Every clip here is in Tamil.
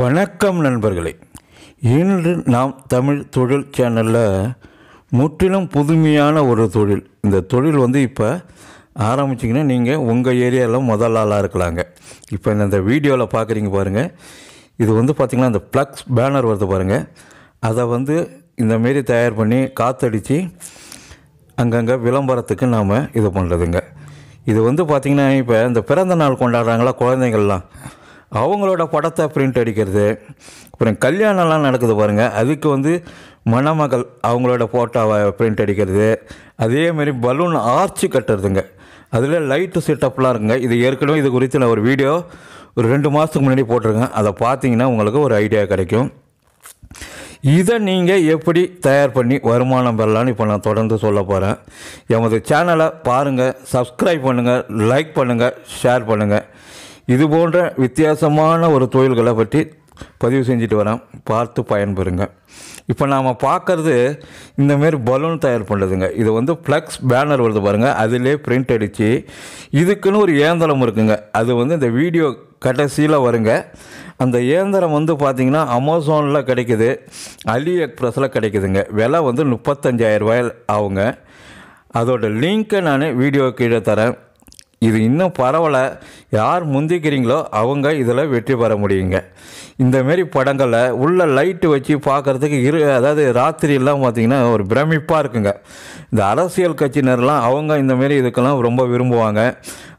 வணக்கம் நண்பர்களே இன்று நாம் தமிழ் தொழில் சேனலில் முற்றிலும் புதுமையான ஒரு தொழில் இந்த தொழில் வந்து இப்போ ஆரம்பிச்சிங்கன்னா நீங்கள் உங்கள் ஏரியாவில் முதல் ஆளாக இருக்கலாங்க இப்போ இந்த வீடியோவில் பார்க்குறீங்க பாருங்கள் இது வந்து பார்த்திங்கன்னா அந்த ப்ளக்ஸ் பேனர் வருது பாருங்கள் அதை வந்து இந்தமாரி தயார் பண்ணி காற்றடித்து அங்கங்கே விளம்பரத்துக்கு நாம் இது பண்ணுறதுங்க இது வந்து பார்த்திங்கன்னா இப்போ இந்த பிறந்த நாள் கொண்டாடுறாங்களா குழந்தைங்கள்லாம் அவங்களோட படத்தை பிரிண்ட் அடிக்கிறது அப்புறம் கல்யாணம்லாம் நடக்குது பாருங்கள் அதுக்கு வந்து மணமகள் அவங்களோட ஃபோட்டோவை பிரிண்ட் அடிக்கிறது அதேமாரி பலூன் ஆர்ச்சி கட்டுறதுங்க அதில் லைட்டு செட்டப்லாம் இருக்குங்க இது ஏற்கனவே இது குறித்து நான் ஒரு வீடியோ ஒரு ரெண்டு மாதத்துக்கு முன்னாடி போட்டிருக்கேன் அதை பார்த்தீங்கன்னா உங்களுக்கு ஒரு ஐடியா கிடைக்கும் இதை நீங்கள் எப்படி தயார் பண்ணி வருமானம் பெறலான்னு இப்போ நான் தொடர்ந்து சொல்ல போகிறேன் எமது சேனலை பாருங்கள் சப்ஸ்கிரைப் பண்ணுங்கள் லைக் பண்ணுங்கள் ஷேர் பண்ணுங்கள் இது போன்ற வித்தியாசமான ஒரு தொழில்களை பற்றி பதிவு செஞ்சுட்டு வரேன் பார்த்து பயன்பெறுங்க இப்போ நாம் பார்க்குறது இந்தமாரி பலூன் தயார் பண்ணுறதுங்க இது வந்து ஃப்ளக்ஸ் பேனர் வருது பாருங்கள் அதிலே பிரிண்ட் அடித்து இதுக்குன்னு ஒரு ஏந்தளம் இருக்குங்க அது வந்து இந்த வீடியோ கடைசியில் வருங்க அந்த இயந்திரம் வந்து பார்த்திங்கன்னா அமேசானில் கிடைக்குது அலி எக்ஸ்ப்ரெஸில் கிடைக்குதுங்க விலை வந்து முப்பத்தஞ்சாயிரம் ரூபாய் ஆகுங்க அதோடய லிங்க்கை நான் வீடியோ கீழே தரேன் இது இன்னும் பரவலை யார் முந்திக்கிறீங்களோ அவங்க இதில் வெற்றி பெற முடியுங்க இந்தமாரி படங்களில் உள்ள லைட்டு வச்சு பார்க்குறதுக்கு இரு அதாவது ராத்திரியெல்லாம் பார்த்திங்கன்னா ஒரு பிரமிப்பாக இருக்குங்க இந்த அரசியல் கட்சியினர்லாம் அவங்க இந்தமாரி இதுக்கெல்லாம் ரொம்ப விரும்புவாங்க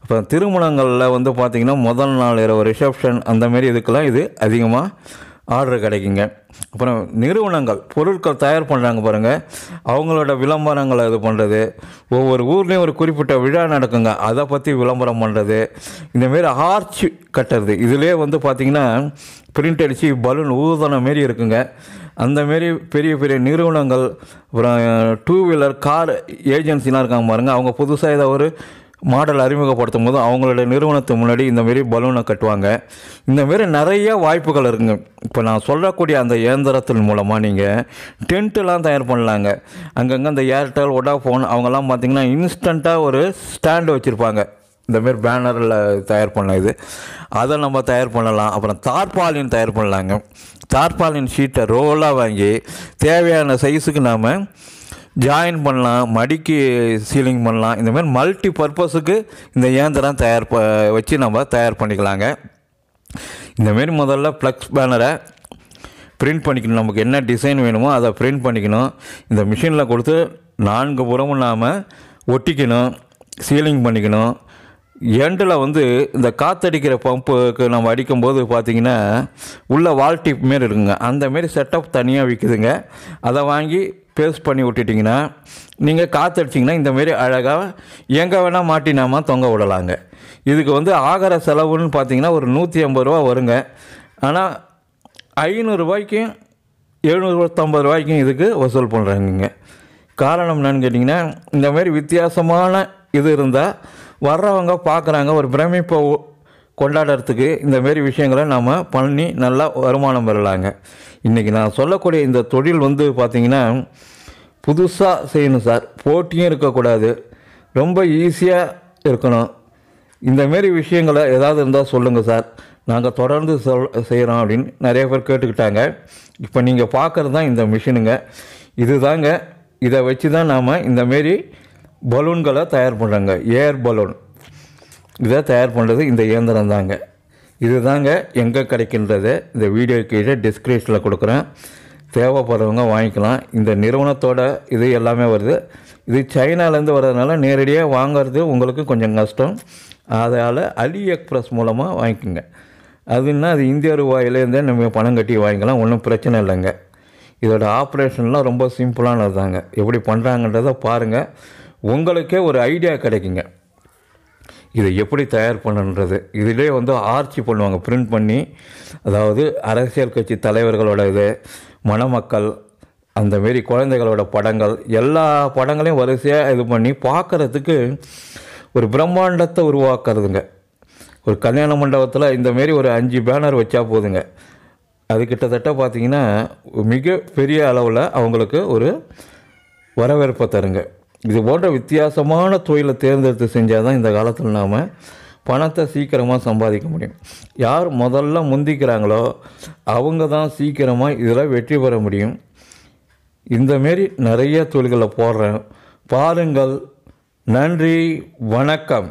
இப்போ திருமணங்களில் வந்து பார்த்திங்கன்னா முதல் நாள் இரவு ரிசப்ஷன் அந்தமாரி இதுக்கெல்லாம் இது அதிகமாக ஆர்டர் கிடைக்குங்க அப்புறம் நிறுவனங்கள் பொருட்கள் தயார் பண்ணுறாங்க பாருங்கள் அவங்களோட விளம்பரங்களை இது பண்ணுறது ஒவ்வொரு ஊர்லேயும் ஒரு குறிப்பிட்ட விழா நடக்குங்க அதை பற்றி விளம்பரம் பண்ணுறது இந்தமாரி ஆர்ச் கட்டுறது இதிலே வந்து பார்த்திங்கன்னா பிரிண்ட் அடித்து பலூன் ஊதன மாரி இருக்குங்க அந்தமாரி பெரிய பெரிய நிறுவனங்கள் அப்புறம் டூ வீலர் கார் ஏஜென்சிலாம் இருக்காங்க பாருங்கள் அவங்க புதுசாக ஏதாவது ஒரு மாடல் அறிமுகப்படுத்தும் போது அவங்களுடைய நிறுவனத்து முன்னாடி இந்தமாரி பலூனை கட்டுவாங்க இந்தமாரி நிறைய வாய்ப்புகள் இருக்குங்க இப்போ நான் சொல்லக்கூடிய அந்த இயந்திரத்தின் மூலமாக நீங்கள் டென்ட்டுலாம் தயார் பண்ணலாங்க அங்கங்கே அந்த ஏர்டெல் ஒடாஃபோன் அவங்கெல்லாம் பார்த்திங்கன்னா இன்ஸ்டண்ட்டாக ஒரு ஸ்டாண்டு வச்சுருப்பாங்க இந்தமாரி பேனரில் தயார் பண்ண இது அதை நம்ம தயார் பண்ணலாம் அப்புறம் தார்பாலின் தயார் பண்ணலாங்க தார்பாலின் ஷீட்டை ரோலாக வாங்கி தேவையான சைஸுக்கு நாம் ஜாயின் பண்ணலாம் மடிக்கு சீலிங் பண்ணலாம் இந்த மாதிரி மல்டி பர்பஸுக்கு இந்த இயந்திரம் தயார் ப வச்சு நம்ம தயார் பண்ணிக்கலாங்க இந்தமாரி முதல்ல ஃப்ளக்ஸ் பேனரை பிரிண்ட் பண்ணிக்கணும் நமக்கு என்ன டிசைன் வேணுமோ அதை பிரிண்ட் பண்ணிக்கணும் இந்த மிஷினில் கொடுத்து நான்கு புறமும் நாம் ஒட்டிக்கணும் சீலிங் பண்ணிக்கணும் எண்டில் வந்து இந்த காற்றடிக்கிற பம்புக்கு நம்ம அடிக்கும்போது பார்த்திங்கன்னா உள்ளே வால் டிப் மாரி இருக்குங்க அந்தமாரி செட்டப் தனியாக விற்குதுங்க அதை வாங்கி பேஸ்ட் பண்ணி விட்டுட்டிங்கன்னா நீங்கள் காற்றடிச்சிங்கன்னா இந்தமாரி அழகாக எங்கே வேணால் மாட்டினாமல் தொங்க விடலாங்க இதுக்கு வந்து ஆகிற செலவுன்னு பார்த்திங்கன்னா ஒரு நூற்றி ஐம்பது ரூபா வருங்க ஆனால் ஐநூறுரூவாய்க்கும் எழுநூற்றம்பது ரூபாய்க்கும் இதுக்கு வசூல் பண்ணுறாங்கங்க காரணம் என்னென்னு கேட்டிங்கன்னா இந்தமாரி வித்தியாசமான இது இருந்தால் வர்றவங்க பார்க்குறாங்க ஒரு பிரமிப்பை கொண்டாடுறதுக்கு இந்தமாரி விஷயங்களை நாம் பண்ணி நல்லா வருமானம் பெறலாங்க இன்றைக்கி நான் சொல்லக்கூடிய இந்த தொழில் வந்து பார்த்திங்கன்னா புதுசாக செய்யணும் சார் போட்டியும் இருக்கக்கூடாது ரொம்ப ஈஸியாக இருக்கணும் இந்தமாரி விஷயங்களை ஏதாவது இருந்தால் சொல்லுங்கள் சார் நாங்கள் தொடர்ந்து சொல் செய்கிறோம் அப்படின்னு நிறைய பேர் கேட்டுக்கிட்டாங்க இப்போ நீங்கள் பார்க்குறது தான் இந்த மிஷினுங்க இது தாங்க இதை வச்சு தான் நாம் இந்தமாரி பலூன்களை தயார் பண்ணுறாங்க ஏர் பலூன் இதை தயார் பண்ணுறது இந்த இயந்திரம் தாங்க இது தாங்க எங்கே கிடைக்கின்றது இந்த வீடியோ கீழே டிஸ்கிரிப்ஷனில் கொடுக்குறேன் தேவைப்படுறவங்க வாங்கிக்கலாம் இந்த நிறுவனத்தோட இது எல்லாமே வருது இது சைனாலேருந்து வர்றதுனால நேரடியாக வாங்கிறது உங்களுக்கு கொஞ்சம் கஷ்டம் அதால் அலி எக்ஸ்பிரஸ் மூலமாக வாங்கிக்கோங்க அதுன்னா அது இந்திய ரூபாயிலேருந்தே நம்ம பணம் கட்டி வாங்கிக்கலாம் ஒன்றும் பிரச்சனை இல்லைங்க இதோட ஆப்ரேஷன்லாம் ரொம்ப சிம்பிளானது தாங்க எப்படி பண்ணுறாங்கன்றதை பாருங்கள் உங்களுக்கே ஒரு ஐடியா கிடைக்குங்க இதை எப்படி தயார் பண்ணுன்றது இதிலே வந்து ஆர்ச்சி பண்ணுவாங்க பிரிண்ட் பண்ணி அதாவது அரசியல் கட்சி தலைவர்களோட இது மணமக்கள் அந்தமாரி குழந்தைகளோட படங்கள் எல்லா படங்களையும் வரிசையாக இது பண்ணி பார்க்குறதுக்கு ஒரு பிரம்மாண்டத்தை உருவாக்குறதுங்க ஒரு கல்யாண மண்டபத்தில் இந்தமாரி ஒரு அஞ்சு பேனர் வச்சா போதுங்க அது கிட்டத்தட்ட பார்த்திங்கன்னா மிக பெரிய அளவில் அவங்களுக்கு ஒரு வரவேற்பை தருங்க இது போன்ற வித்தியாசமான தொழிலை தேர்ந்தெடுத்து செஞ்சால் தான் இந்த காலத்தில் நாம் பணத்தை சீக்கிரமாக சம்பாதிக்க முடியும் யார் முதல்ல முந்திக்கிறாங்களோ அவங்க தான் சீக்கிரமாக இதில் வெற்றி பெற முடியும் இந்தமாரி நிறைய தொழில்களை போடுறேன் பாருங்கள் நன்றி வணக்கம்